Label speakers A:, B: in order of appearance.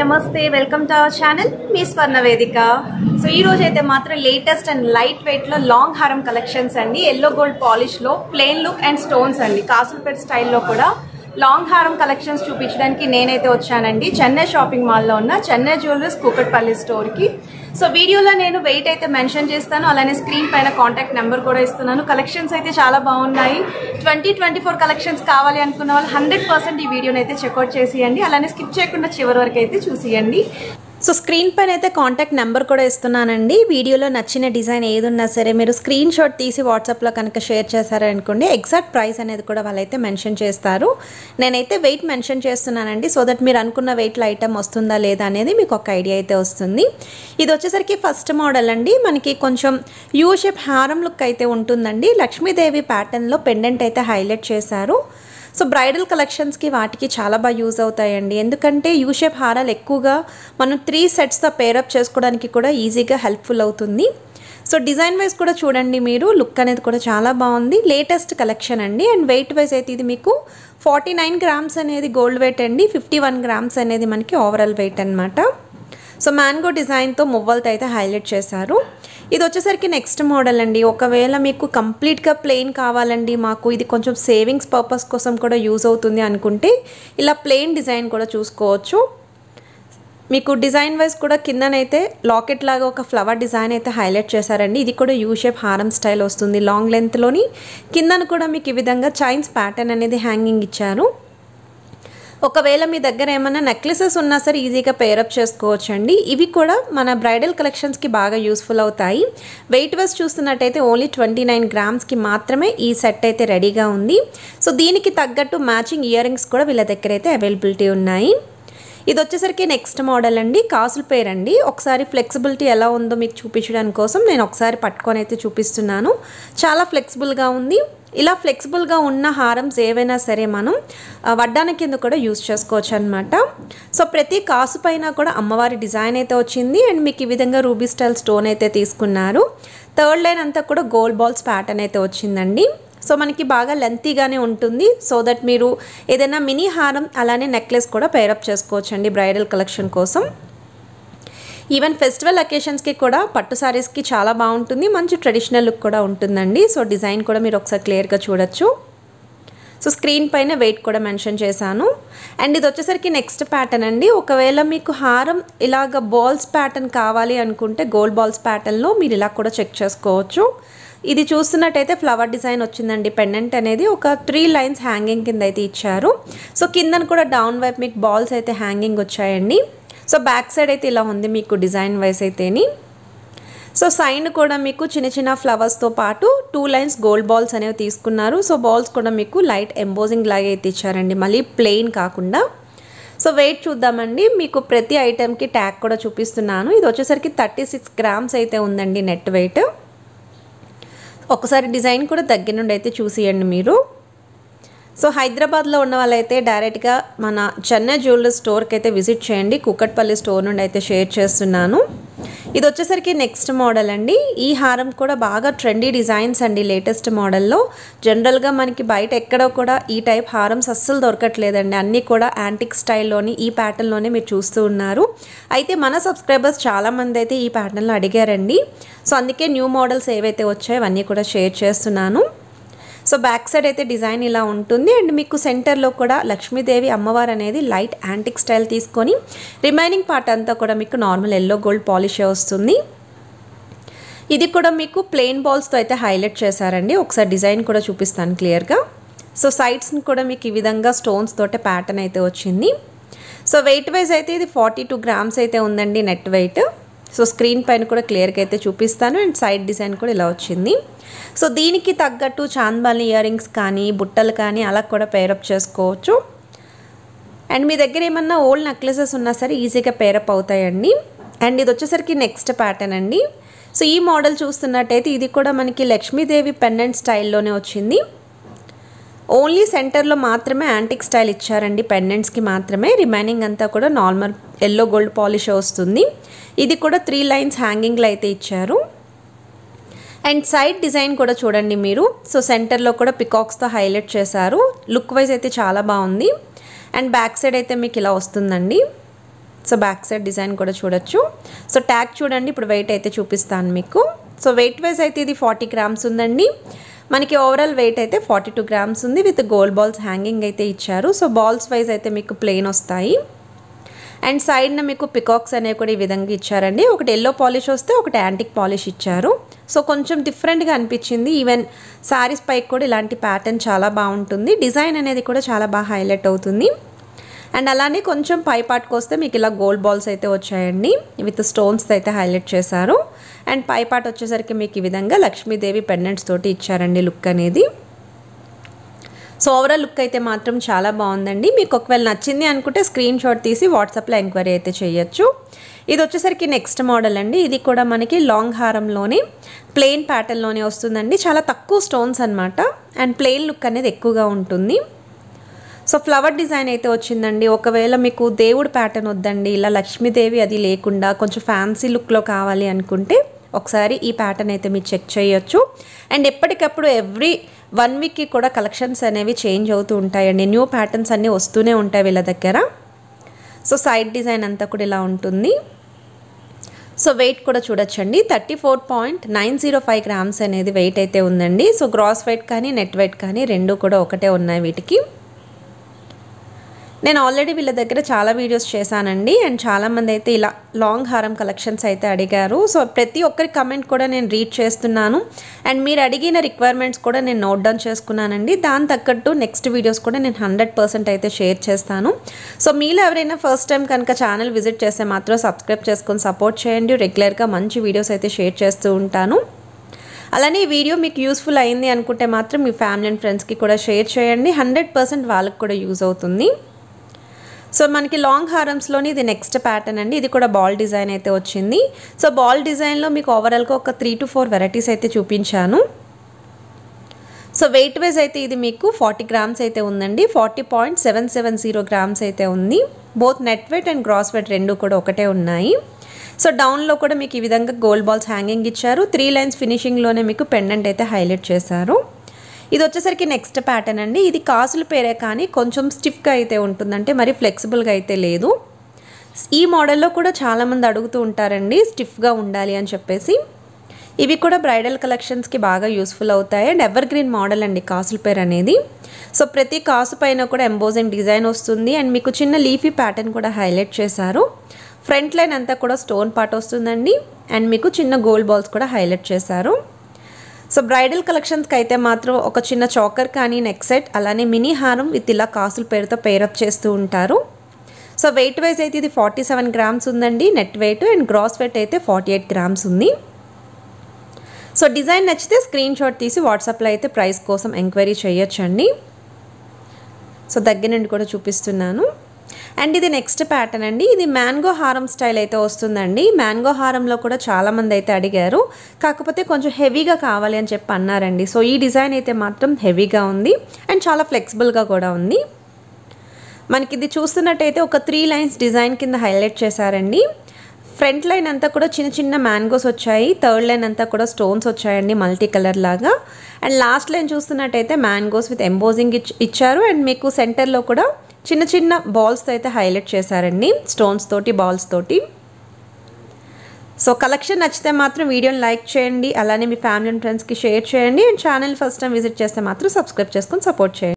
A: నమస్తే welcome to our channel మీ Swarna Vedika so ఈ రోజు అయితే మాత్రం లేటెస్ట్ అండ్ లైట్ వెయిట్లో లాంగ్ హారం కలెక్షన్స్ అండి ఎల్లో గోల్డ్ పాలిష్లో ప్లెయిన్ లుక్ అండ్ స్టోన్స్ అండి కాసుల్పేట్ స్టైల్లో కూడా లాంగ్ హారం కలెక్షన్స్ చూపించడానికి నేనైతే వచ్చానండి చెన్నై షాపింగ్ మాల్లో ఉన్న చెన్నై జ్యువెలర్స్ కూకట్పల్లి స్టోర్కి సో వీడియోలో నేను వెయిట్ అయితే మెన్షన్ చేస్తాను అలానే స్క్రీన్ పైన కాంటాక్ట్ నెంబర్ కూడా ఇస్తున్నాను కలెక్షన్స్ అయితే చాలా బాగున్నాయి ట్వంటీ ట్వంటీ ఫోర్ కలెక్షన్స్ కావాలి అనుకున్న వాళ్ళు హండ్రెడ్ పర్సెంట్ ఈ వీడియోని అయితే చెక్అవుట్ చేసేయండి అలానే స్కిప్ చేయకుండా చివరి వరకు అయితే చూసేయండి సో స్క్రీన్ పైన అయితే కాంటాక్ట్ నెంబర్ కూడా ఇస్తున్నానండి వీడియోలో నచ్చిన డిజైన్ ఏది ఉన్నా సరే మీరు స్క్రీన్ షాట్ తీసి వాట్సాప్లో కనుక షేర్ చేశారనుకోండి ఎగ్జాక్ట్ ప్రైస్ అనేది కూడా వాళ్ళైతే మెన్షన్ చేస్తారు నేనైతే వెయిట్ మెన్షన్ చేస్తున్నానండి సో దట్ మీరు అనుకున్న వెయిట్లో ఐటమ్ వస్తుందా లేదా అనేది మీకు ఒక ఐడియా అయితే వస్తుంది ఇది వచ్చేసరికి ఫస్ట్ మోడల్ అండి మనకి కొంచెం యూ షేప్ హారం లుక్ అయితే ఉంటుందండి లక్ష్మీదేవి ప్యాటర్న్లో పెండెంట్ అయితే హైలైట్ చేశారు సో బ్రైడల్ కలెక్షన్స్కి వాటికి చాలా బాగా యూజ్ అవుతాయండి ఎందుకంటే యూ షేప్ హారాలు ఎక్కువగా మనం త్రీ సెట్స్తో పేరప్ చేసుకోవడానికి కూడా ఈజీగా హెల్ప్ఫుల్ అవుతుంది సో డిజైన్ వైజ్ కూడా చూడండి మీరు లుక్ అనేది కూడా చాలా బాగుంది లేటెస్ట్ కలెక్షన్ అండి అండ్ వెయిట్ వైజ్ అయితే ఇది మీకు ఫార్టీ నైన్ గ్రామ్స్ అనేది గోల్డ్ వెయిట్ అండి ఫిఫ్టీ వన్ గ్రామ్స్ అనేది మనకి ఓవరాల్ వెయిట్ అనమాట సో మ్యాంగో డిజైన్తో మువ్వలతో అయితే హైలైట్ చేశారు ఇది వచ్చేసరికి నెక్స్ట్ మోడల్ అండి ఒకవేళ మీకు కంప్లీట్గా ప్లెయిన్ కావాలండి మాకు ఇది కొంచెం సేవింగ్స్ పర్పస్ కోసం కూడా యూజ్ అవుతుంది అనుకుంటే ఇలా ప్లెయిన్ డిజైన్ కూడా చూసుకోవచ్చు మీకు డిజైన్ వైజ్ కూడా కిందనైతే లాకెట్ లాగా ఒక ఫ్లవర్ డిజైన్ అయితే హైలైట్ చేశారండి ఇది కూడా యూ షేప్ హారం స్టైల్ వస్తుంది లాంగ్ లెంత్లోని కిందన కూడా మీకు ఈ విధంగా చైన్స్ ప్యాటర్న్ అనేది హ్యాంగింగ్ ఇచ్చారు ఒకవేళ మీ దగ్గర ఏమైనా నెక్లెసెస్ ఉన్నా సరే ఈజీగా పేరప్ చేసుకోవచ్చు అండి ఇవి కూడా మన బ్రైడల్ కలెక్షన్స్కి బాగా యూస్ఫుల్ అవుతాయి వెయిట్ వేస్ చూస్తున్నట్టయితే ఓన్లీ ట్వంటీ నైన్ గ్రామ్స్కి మాత్రమే ఈ సెట్ అయితే రెడీగా ఉంది సో దీనికి తగ్గట్టు మ్యాచింగ్ ఇయర్ రింగ్స్ కూడా వీళ్ళ దగ్గర అయితే అవైలబిలిటీ ఉన్నాయి ఇది వచ్చేసరికి నెక్స్ట్ మోడల్ అండి కాసుల పేరు అండి ఒకసారి ఫ్లెక్సిబిలిటీ ఎలా ఉందో మీకు చూపించడానికి కోసం నేను ఒకసారి పట్టుకొని అయితే చూపిస్తున్నాను చాలా ఫ్లెక్సిబుల్గా ఉంది ఇలా ఫ్లెక్సిబుల్గా ఉన్న హారమ్స్ ఏవైనా సరే మనం వడ్డాన కింద కూడా యూస్ చేసుకోవచ్చు అనమాట సో ప్రతి కాసు పైన కూడా అమ్మవారి డిజైన్ అయితే వచ్చింది అండ్ మీకు ఈ విధంగా రూబీ స్టైల్ స్టోన్ అయితే తీసుకున్నారు థర్డ్ లైన్ అంతా కూడా గోల్డ్ బాల్స్ ప్యాటర్న్ అయితే వచ్చిందండి సో మనకి బాగా లెంతీగానే ఉంటుంది సో దట్ మీరు ఏదైనా మినీ హారం అలానే నెక్లెస్ కూడా పేరప్ చేసుకోవచ్చు అండి బ్రైడల్ కలెక్షన్ కోసం ఈవెన్ ఫెస్టివల్ అకేషన్స్కి కూడా పట్టు సారీస్కి చాలా బాగుంటుంది మంచి ట్రెడిషనల్ లుక్ కూడా ఉంటుందండి సో డిజైన్ కూడా మీరు ఒకసారి క్లియర్గా చూడొచ్చు సో స్క్రీన్ పైన వెయిట్ కూడా మెన్షన్ చేశాను అండ్ ఇది వచ్చేసరికి నెక్స్ట్ ప్యాటర్న్ అండి ఒకవేళ మీకు హారం ఇలాగ బాల్స్ ప్యాటర్న్ కావాలి అనుకుంటే గోల్డ్ బాల్స్ ప్యాటర్న్లో మీరు ఇలా కూడా చెక్ చేసుకోవచ్చు ఇది చూస్తున్నట్టయితే ఫ్లవర్ డిజైన్ వచ్చిందండి పెండెంట్ అనేది ఒక త్రీ లైన్స్ హ్యాంగింగ్ కింద అయితే ఇచ్చారు సో కిందన కూడా డౌన్ వైపు మీకు బాల్స్ అయితే హ్యాంగింగ్ వచ్చాయండి సో బ్యాక్ సైడ్ అయితే ఇలా ఉంది మీకు డిజైన్ వైస్ అయితేని సో సైడ్ కూడా మీకు చిన్న చిన్న ఫ్లవర్స్తో పాటు టూ లైన్స్ గోల్డ్ బాల్స్ అనేవి తీసుకున్నారు సో బాల్స్ కూడా మీకు లైట్ ఎంబోజింగ్ లాగే అయితే ఇచ్చారండి మళ్ళీ ప్లెయిన్ కాకుండా సో వెయిట్ చూద్దామండి మీకు ప్రతి ఐటెంకి ట్యాగ్ కూడా చూపిస్తున్నాను ఇది వచ్చేసరికి థర్టీ సిక్స్ గ్రామ్స్ అయితే ఉందండి నెట్ వెయిట్ ఒకసారి డిజైన్ కూడా దగ్గర నుండి అయితే చూసేయండి మీరు సో హైదరాబాద్లో ఉన్న వాళ్ళైతే డైరెక్ట్గా మన చెన్నై జ్యువెలరీ స్టోర్కి అయితే విజిట్ చేయండి కుక్కట్పల్లి స్టోర్ నుండి అయితే షేర్ చేస్తున్నాను ఇది వచ్చేసరికి నెక్స్ట్ మోడల్ అండి ఈ హారం కూడా బాగా ట్రెండీ డిజైన్స్ అండి లేటెస్ట్ మోడల్లో జనరల్గా మనకి బయట ఎక్కడో కూడా ఈ టైప్ హారమ్స్ అస్సలు దొరకట్లేదండి అన్నీ కూడా యాంటిక్ స్టైల్లోని ఈ ప్యాటర్న్లోనే మీరు చూస్తూ ఉన్నారు అయితే మన సబ్స్క్రైబర్స్ చాలామంది అయితే ఈ ప్యాటర్న్లో అడిగారండి సో అందుకే న్యూ మోడల్స్ ఏవైతే వచ్చాయో అవన్నీ కూడా షేర్ చేస్తున్నాను సో బ్యాక్ సైడ్ అయితే డిజైన్ ఇలా ఉంటుంది అండ్ మీకు సెంటర్లో కూడా లక్ష్మీదేవి అమ్మవారు అనేది లైట్ యాంటిక్ స్టైల్ తీసుకొని రిమైనింగ్ పార్ట్ అంతా కూడా మీకు నార్మల్ ఎల్లో గోల్డ్ పాలిషే వస్తుంది ఇది కూడా మీకు ప్లెయిన్ బాల్స్తో అయితే హైలైట్ చేశారండి ఒకసారి డిజైన్ కూడా చూపిస్తాను క్లియర్గా సో సైడ్స్ని కూడా మీకు ఈ విధంగా స్టోన్స్ తోటే ప్యాటర్న్ అయితే వచ్చింది సో వెయిట్ వైజ్ అయితే ఇది ఫార్టీ టూ గ్రామ్స్ అయితే ఉందండి నెట్ వెయిట్ సో స్క్రీన్ పైన కూడా క్లియర్గా అయితే చూపిస్తాను అండ్ సైడ్ డిజైన్ కూడా ఇలా వచ్చింది సో దీనికి తగ్గట్టు చాంద్బాల్ని ఇయర్ రింగ్స్ కానీ బుట్టలు కానీ అలా కూడా పేరప్ చేసుకోవచ్చు అండ్ మీ దగ్గర ఏమన్నా ఓల్డ్ నెక్లెసెస్ ఉన్నా సరే ఈజీగా పేరప్ అవుతాయండి అండ్ ఇది వచ్చేసరికి నెక్స్ట్ ప్యాటర్న్ అండి సో ఈ మోడల్ చూస్తున్నట్టయితే ఇది కూడా మనకి లక్ష్మీదేవి పెండెంట్ స్టైల్లోనే వచ్చింది ఓన్లీ సెంటర్లో మాత్రమే యాంటిక్ స్టైల్ ఇచ్చారండి పెండెంట్స్కి మాత్రమే రిమైనింగ్ అంతా కూడా నార్మల్ ఎల్లో గోల్డ్ పాలిష్ వస్తుంది ఇది కూడా త్రీ లైన్స్ హ్యాంగింగ్లో అయితే ఇచ్చారు అండ్ సైడ్ డిజైన్ కూడా చూడండి మీరు సో సెంటర్లో కూడా పికాక్స్తో హైలైట్ చేశారు లుక్ వైజ్ అయితే చాలా బాగుంది అండ్ బ్యాక్ సైడ్ అయితే మీకు ఇలా వస్తుందండి సో బ్యాక్ సైడ్ డిజైన్ కూడా చూడొచ్చు సో ట్యాగ్ చూడండి ఇప్పుడు వెయిట్ అయితే చూపిస్తాను మీకు సో వెయిట్ వైజ్ అయితే ఇది ఫార్టీ గ్రామ్స్ ఉందండి మనకి ఓవరాల్ వెయిట్ అయితే ఫార్టీ టూ గ్రామ్స్ ఉంది విత్ గోల్డ్ బాల్స్ హ్యాంగింగ్ అయితే ఇచ్చారు సో బాల్స్ వైజ్ అయితే మీకు ప్లెయిన్ వస్తాయి అండ్ సైడ్న మీకు పికాక్స్ అనేవి కూడా ఈ విధంగా ఇచ్చారండి ఒకటి ఎల్లో పాలిష్ వస్తే ఒకటి యాంటిక్ పాలిష్ ఇచ్చారు సో కొంచెం డిఫరెంట్గా అనిపించింది ఈవెన్ శారీస్ పైకి కూడా ఇలాంటి ప్యాటర్న్ చాలా బాగుంటుంది డిజైన్ అనేది కూడా చాలా బాగా హైలైట్ అవుతుంది అండ్ అలానే కొంచెం పై పాటుకు వస్తే మీకు ఇలా గోల్డ్ బాల్స్ అయితే వచ్చాయండి విత్ స్టోన్స్ అయితే హైలైట్ చేశారు అండ్ పై పార్ట్ వచ్చేసరికి మీకు ఈ విధంగా లక్ష్మీదేవి పెండెంట్స్ తోటి ఇచ్చారండి లుక్ అనేది సో ఓవరాల్ లుక్ అయితే మాత్రం చాలా బాగుందండి మీకు ఒకవేళ నచ్చింది అనుకుంటే స్క్రీన్ షాట్ తీసి వాట్సాప్లో ఎంక్వైరీ అయితే చేయొచ్చు ఇది వచ్చేసరికి నెక్స్ట్ మోడల్ అండి ఇది కూడా మనకి లాంగ్ హారంలోనే ప్లెయిన్ ప్యాటర్న్లోనే వస్తుందండి చాలా తక్కువ స్టోన్స్ అనమాట అండ్ ప్లెయిన్ లుక్ అనేది ఎక్కువగా ఉంటుంది సో ఫ్లవర్ డిజైన్ అయితే వచ్చిందండి ఒకవేళ మీకు దేవుడు ప్యాటర్న్ వద్దండి ఇలా లక్ష్మీదేవి అది లేకుండా కొంచెం ఫ్యాన్సీ లుక్లో కావాలి అనుకుంటే ఒకసారి ఈ ప్యాటర్న్ అయితే మీరు చెక్ చేయొచ్చు అండ్ ఎప్పటికప్పుడు ఎవ్రీ వన్ వీక్కి కూడా కలెక్షన్స్ అనేవి చేంజ్ అవుతూ ఉంటాయండి న్యూ ప్యాటర్న్స్ అన్నీ వస్తూనే ఉంటాయి వీళ్ళ దగ్గర సో సైడ్ డిజైన్ అంతా కూడా ఇలా ఉంటుంది సో వెయిట్ కూడా చూడొచ్చండి thirty four point nine zero five grams అనేది వెయిట్ అయితే ఉందండి సో గ్రాస్ వెయిట్ కానీ నెట్ వెయిట్ కానీ రెండు కూడా ఒకటే ఉన్నాయి వీటికి నేను ఆల్రెడీ వీళ్ళ దగ్గర చాలా వీడియోస్ చేశానండి అండ్ చాలామంది అయితే ఇలా లాంగ్ హారం కలెక్షన్స్ అయితే అడిగారు సో ప్రతి ఒక్కరి కమెంట్ కూడా నేను రీడ్ చేస్తున్నాను అండ్ మీరు అడిగిన రిక్వైర్మెంట్స్ కూడా నేను నోట్ డౌన్ చేసుకున్నానండి దాని తగ్గట్టు నెక్స్ట్ వీడియోస్ కూడా నేను హండ్రెడ్ పర్సెంట్ అయితే షేర్ చేస్తాను సో మీలో ఎవరైనా ఫస్ట్ టైం కనుక ఛానల్ విజిట్ చేస్తే మాత్రం సబ్స్క్రైబ్ చేసుకొని సపోర్ట్ చేయండి రెగ్యులర్గా మంచి వీడియోస్ అయితే షేర్ చేస్తూ ఉంటాను అలానే ఈ వీడియో మీకు యూస్ఫుల్ అయింది అనుకుంటే మాత్రం మీ ఫ్యామిలీ అండ్ ఫ్రెండ్స్కి కూడా షేర్ చేయండి హండ్రెడ్ పర్సెంట్ వాళ్ళకి కూడా యూజ్ అవుతుంది సో మనకి లాంగ్ హారమ్స్లోని ఇది నెక్స్ట్ ప్యాటర్న్ అండి ఇది కూడా బాల్ డిజైన్ అయితే వచ్చింది సో బాల్ డిజైన్లో మీకు ఓవరాల్గా ఒక త్రీ టు ఫోర్ వెరైటీస్ అయితే చూపించాను సో వెయిట్ వైజ్ అయితే ఇది మీకు ఫార్టీ గ్రామ్స్ అయితే ఉందండి forty point seven seven zero grams అయితే ఉంది both net weight and gross weight రెండు కూడా ఒకటే ఉన్నాయి సో డౌన్లో కూడా మీకు ఈ విధంగా గోల్డ్ బాల్స్ హ్యాంగింగ్ ఇచ్చారు త్రీ లైన్స్ ఫినిషింగ్లోనే మీకు పెండెంట్ అయితే హైలైట్ చేశారు ఇది వచ్చేసరికి నెక్స్ట్ ప్యాటర్న్ అండి ఇది కాసుల పేరే కానీ కొంచెం స్టిఫ్గా అయితే ఉంటుందంటే మరి ఫ్లెక్సిబుల్గా అయితే లేదు ఈ మోడల్లో కూడా చాలామంది అడుగుతూ ఉంటారండి స్టిఫ్గా ఉండాలి అని చెప్పేసి ఇవి కూడా బ్రైడల్ కలెక్షన్స్కి బాగా యూస్ఫుల్ అవుతాయి అండ్ ఎవర్ గ్రీన్ మోడల్ అండి కాసుల పేరు అనేది సో ప్రతి కాసు పైన కూడా ఎంబోజింగ్ డిజైన్ వస్తుంది అండ్ మీకు చిన్న లీఫీ ప్యాటర్న్ కూడా హైలైట్ చేశారు ఫ్రంట్ లైన్ అంతా కూడా స్టోన్ పార్ట్ వస్తుందండి అండ్ మీకు చిన్న గోల్డ్ బాల్స్ కూడా హైలైట్ చేశారు సో బ్రైడల్ కలెక్షన్స్కి అయితే మాత్రం ఒక చిన్న చాకర్ కానీ నెక్ సెట్ అలానే మినీ హారం విత్ ఇలా కాసుల పేరుతో పేరప్ చేస్తూ ఉంటారు సో వెయిట్ వైజ్ అయితే ఇది ఫార్టీ సెవెన్ గ్రామ్స్ ఉందండి net weight and gross weight అయితే ఫార్టీ ఎయిట్ గ్రామ్స్ ఉంది సో డిజైన్ నచ్చితే స్క్రీన్ షాట్ తీసి వాట్సాప్లో అయితే ప్రైస్ కోసం ఎంక్వైరీ చేయొచ్చండి సో దగ్గర నుండి కూడా చూపిస్తున్నాను అండ్ ఇది నెక్స్ట్ ప్యాటర్న్ అండి ఇది మ్యాంగో హారం స్టైల్ అయితే వస్తుందండి మ్యాంగో హారంలో కూడా చాలామంది అయితే అడిగారు కాకపోతే కొంచెం హెవీగా కావాలి అని చెప్పి అన్నారండి సో ఈ డిజైన్ అయితే మాత్రం హెవీగా ఉంది అండ్ చాలా ఫ్లెక్సిబుల్గా కూడా ఉంది మనకి ఇది చూస్తున్నట్టయితే ఒక త్రీ లైన్స్ డిజైన్ కింద హైలైట్ చేశారండి ఫ్రంట్ లైన్ అంతా కూడా చిన్న చిన్న మ్యాంగోస్ వచ్చాయి థర్డ్ లైన్ అంతా కూడా స్టోన్స్ వచ్చాయండి మల్టీ కలర్ లాగా అండ్ లాస్ట్ లైన్ చూస్తున్నట్టయితే మ్యాంగోస్ విత్ ఎంబోజింగ్ ఇచ్చారు అండ్ మీకు సెంటర్లో కూడా చిన్న చిన్న బాల్స్తో అయితే హైలైట్ చేశారండి స్టోన్స్ తోటి బాల్స్ తోటి సో కలెక్షన్ నచ్చితే మాత్రం వీడియోని లైక్ చేయండి అలానే మీ ఫ్యామిలీ అండ్ ఫ్రెండ్స్కి షేర్ చేయండి and channel first time visit చేస్తే మాత్రం సబ్స్క్రైబ్ చేసుకొని సపోర్ట్ చేయండి